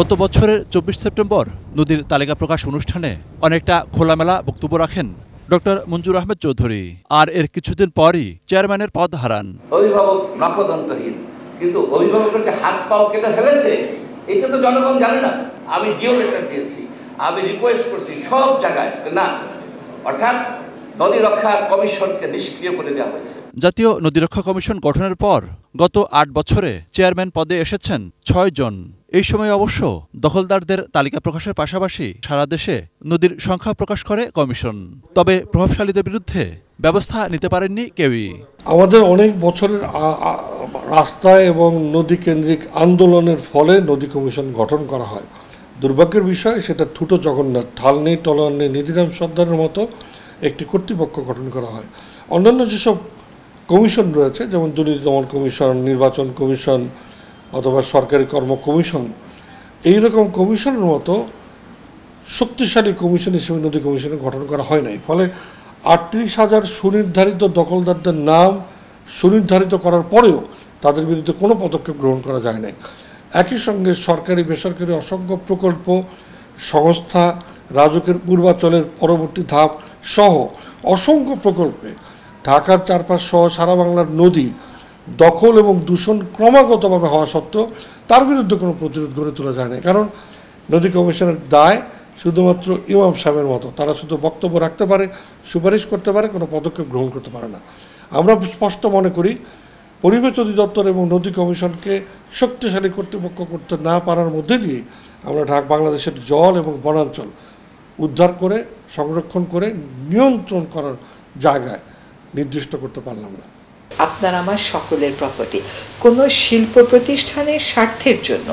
গত বছরের চব্বিশ সেপ্টেম্বর নদীর তালিকা প্রকাশ অনুষ্ঠানে অনেকটা খোলামেলা বক্তব্য রাখেন ডক্টর মঞ্জুর আহমেদ চৌধুরী আর এর কিছুদিন পরই চেয়ারম্যানের পদ হারান অভিভাবক নখদন্তহীন কিন্তু অভিভাবকদেরকে হাত পাও কেটে ফেলেছে এটা তো জনগণ জানে না আমি জিও লেটার দিয়েছি আমি রিকোয়েস্ট করছি সব জায়গায় না অর্থাৎ জাতীয় নদীরক্ষা কমিশন গঠনের পর গত আট বছরে চেয়ারম্যান পদে এসেছেন ছয় জন এই সময় অবশ্য দখলদারদের তালিকা প্রকাশের পাশাপাশি সারা দেশে নদীর সংখ্যা প্রকাশ করে কমিশন তবে প্রভাবশালীদের বিরুদ্ধে ব্যবস্থা নিতে পারেননি কেউই আমাদের অনেক বছরের রাস্তা এবং নদী কেন্দ্রিক আন্দোলনের ফলে নদী কমিশন গঠন করা হয় দুর্ভাগ্যের বিষয় সেটা ঠুটো জগন্নাথ ঠালনি নেই নিধিরাম সর্দারের মতো একটি কর্তৃপক্ষ গঠন করা হয় অন্যান্য যেসব কমিশন রয়েছে যেমন দুর্নীতি দমন কমিশন নির্বাচন কমিশন অথবা সরকারি কর্ম কমিশন এই রকম কমিশনের মতো শক্তিশালী কমিশন হিসেবে নদী কমিশন গঠন করা হয় নাই ফলে আটত্রিশ হাজার সুনির্ধারিত দখলদারদের নাম সুনির্ধারিত করার পরেও তাদের বিরুদ্ধে কোনো পদক্ষেপ গ্রহণ করা যায় নাই একই সঙ্গে সরকারি বেসরকারি অসংখ্য প্রকল্প সংস্থা রাজকের পূর্বাচলের পরবর্তী ধাপ সহ অসংখ্য প্রকল্পে ঢাকার চারপাশ সহ সারা বাংলার নদী দখল এবং দূষণ ক্রমাগতভাবে হওয়া সত্ত্বেও তার বিরুদ্ধে কোনো প্রতিরোধ গড়ে তোলা যায় না কারণ নদী কমিশনের দায় শুধুমাত্র ইমাম সাহেবের মতো তারা শুধু বক্তব্য রাখতে পারে সুপারিশ করতে পারে কোনো পদক্ষেপ গ্রহণ করতে পারে না আমরা স্পষ্ট মনে করি পরিবেশ অধিদপ্তর এবং নদী কমিশনকে শক্তিশালী কর্তৃপক্ষ করতে না পারার মধ্যে দিয়ে আমরা ঢাক বাংলাদেশের জল এবং বনাঞ্চল উদ্ধার করে সংরক্ষণ করে নিয়ন্ত্রণ করার জায়গায় নির্দিষ্ট করতে পারলাম না আপনার আমার সকলের প্রপার্টি কোনো শিল্প প্রতিষ্ঠানের স্বার্থের জন্য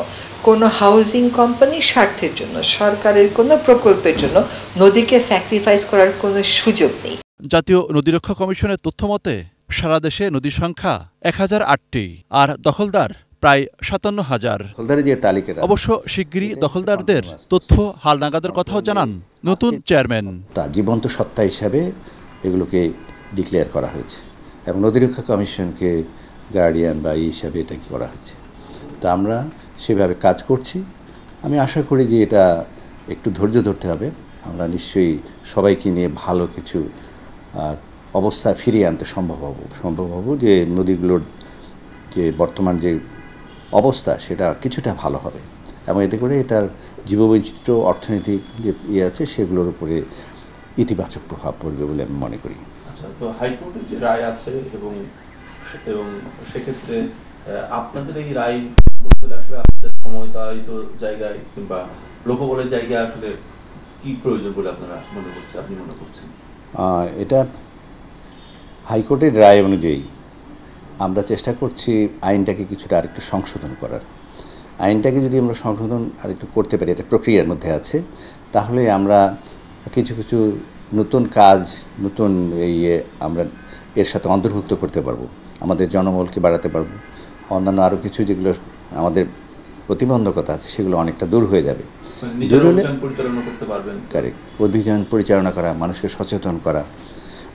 কোনো হাউজিং কোম্পানির স্বার্থের জন্য সরকারের কোনো প্রকল্পের জন্য নদীকে স্যাক্রিফাইস করার কোনো সুযোগ নেই জাতীয় নদীরক্ষা কমিশনের তথ্য মতে সারা দেশে নদীর সংখ্যা এক হাজার আটটি আর দখলদার প্রায় সাতান্ন হাজার অবশ্য শিগগিরই দখলদারদের তথ্য হালনাগাদের কথাও জানান নতুন চেয়ারম্যান তা জীবন্ত সত্তা হিসাবে এগুলোকে ডিক্লেয়ার করা হয়েছে এবং নদীরক্ষা কমিশনকে গার্ডিয়ান বা এই হিসাবে এটা করা হয়েছে তো আমরা সেভাবে কাজ করছি আমি আশা করি যে এটা একটু ধৈর্য ধরতে হবে আমরা নিশ্চয়ই সবাইকে নিয়ে ভালো কিছু অবস্থা ফিরিয়ে আনতে সম্ভব হব সম্ভব হব যে নদীগুলোর যে বর্তমান যে অবস্থা সেটা কিছুটা ভালো হবে এবং এতে করে এটার জীববৈচিত্র্য অর্থনৈতিক যে ইয়ে আছে সেগুলোর উপরে ইতিবাচক প্রভাব পড়বে বলে আমি মনে করি আচ্ছা তো হাইকোর্টের যে রায় আছে এবং এবং সেক্ষেত্রে আপনাদের এই রায় আসলে আপনাদের ক্ষমতায়িত জায়গায় কিংবা লোকবলের জায়গায় আসলে কি প্রয়োজন বলে আপনারা মনে করছেন আপনি মনে করছেন এটা হাইকোর্টের রায় অনুযায়ী আমরা চেষ্টা করছি আইনটাকে কিছুটা আরেকটু সংশোধন করার আইনটাকে যদি আমরা সংশোধন আরেকটু করতে পারি এটা প্রক্রিয়ার মধ্যে আছে তাহলে আমরা কিছু কিছু নতুন কাজ নতুন ইয়ে আমরা এর সাথে অন্তর্ভুক্ত করতে পারবো আমাদের জনবলকে বাড়াতে পারবো অন্যান্য আরও কিছু যেগুলো আমাদের প্রতিবন্ধকতা আছে সেগুলো অনেকটা দূর হয়ে যাবে মানে দূর হলে কারেক্ট অভিযান পরিচালনা করা মানুষকে সচেতন করা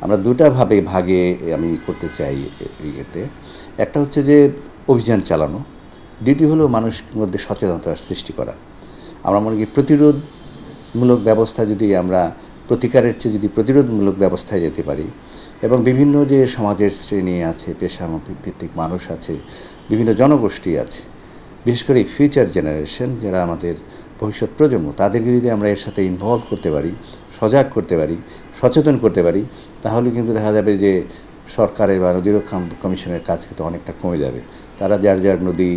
আমরা দুটাভাবে ভাগে আমি করতে চাই ইয়েতে একটা হচ্ছে যে অভিযান চালানো দ্বিতীয় হলো মানুষের মধ্যে সচেতনতার সৃষ্টি করা আমরা মনে করি প্রতিরোধমূলক ব্যবস্থা যদি আমরা প্রতিকারের চেয়ে যদি প্রতিরোধমূলক ব্যবস্থায় যেতে পারি এবং বিভিন্ন যে সমাজের শ্রেণী আছে পেশা ভিত্তিক মানুষ আছে বিভিন্ন জনগোষ্ঠী আছে বিশেষ করে ফিউচার জেনারেশন যারা আমাদের ভবিষ্যৎ প্রজন্ম তাদেরকে যদি আমরা এর সাথে ইনভলভ করতে পারি সজাগ করতে পারি সচেতন করতে পারি তাহলে কিন্তু দেখা যাবে যে সরকারের বা নদী রক্ষা কমিশনের কাজ কিন্তু অনেকটা কমে যাবে তারা যার যার নদী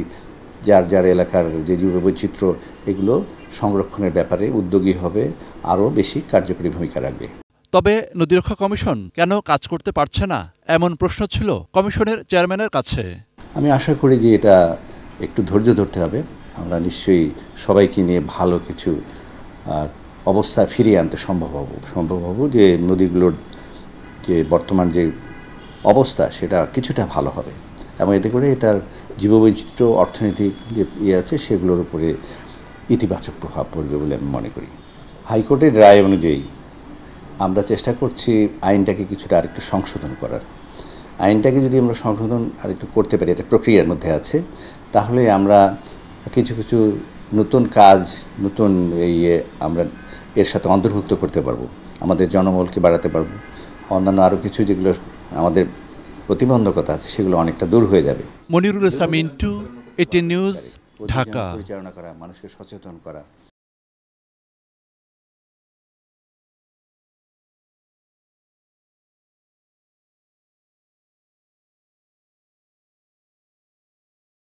যার যার এলাকার যে জীব বৈচিত্র্য এগুলো সংরক্ষণের ব্যাপারে উদ্যোগী হবে আরও বেশি কার্যকরী ভূমিকা রাখবে তবে নদীরক্ষা কমিশন কেন কাজ করতে পারছে না এমন প্রশ্ন ছিল কমিশনের চেয়ারম্যানের কাছে আমি আশা করি যে এটা একটু ধৈর্য ধরতে হবে আমরা নিশ্চয়ই সবাইকে নিয়ে ভালো কিছু অবস্থা ফিরিয়ে আনতে সম্ভব হব সম্ভব হব যে নদীগুলোর যে বর্তমান যে অবস্থা সেটা কিছুটা ভালো হবে এবং এতে করে এটার জীববৈচিত্র্য অর্থনৈতিক যে ইয়ে আছে সেগুলোর উপরে ইতিবাচক প্রভাব পড়বে বলে আমি মনে করি হাইকোর্টের রায় অনুযায়ী আমরা চেষ্টা করছি আইনটাকে কিছুটা আরেকটু সংশোধন করার আইনটাকে যদি আমরা সংশোধন আরেকটু করতে পারি এটা প্রক্রিয়ার মধ্যে আছে তাহলে আমরা কিছু কিছু নতুন কাজ নতুন ইয়ে আমরা এর সাথে অন্তর্ভুক্ত করতে পারবো আমাদের জনবলকে বাড়াতে পারবো অন্যান্য আরও কিছু যেগুলো আমাদের প্রতিবন্ধকতা আছে সেগুলো অনেকটা দূর হয়ে যাবে মনিরুল ইসলাম ইন্টু এটি নিউজ ঢাকা পরিচালনা করা মানুষকে সচেতন করা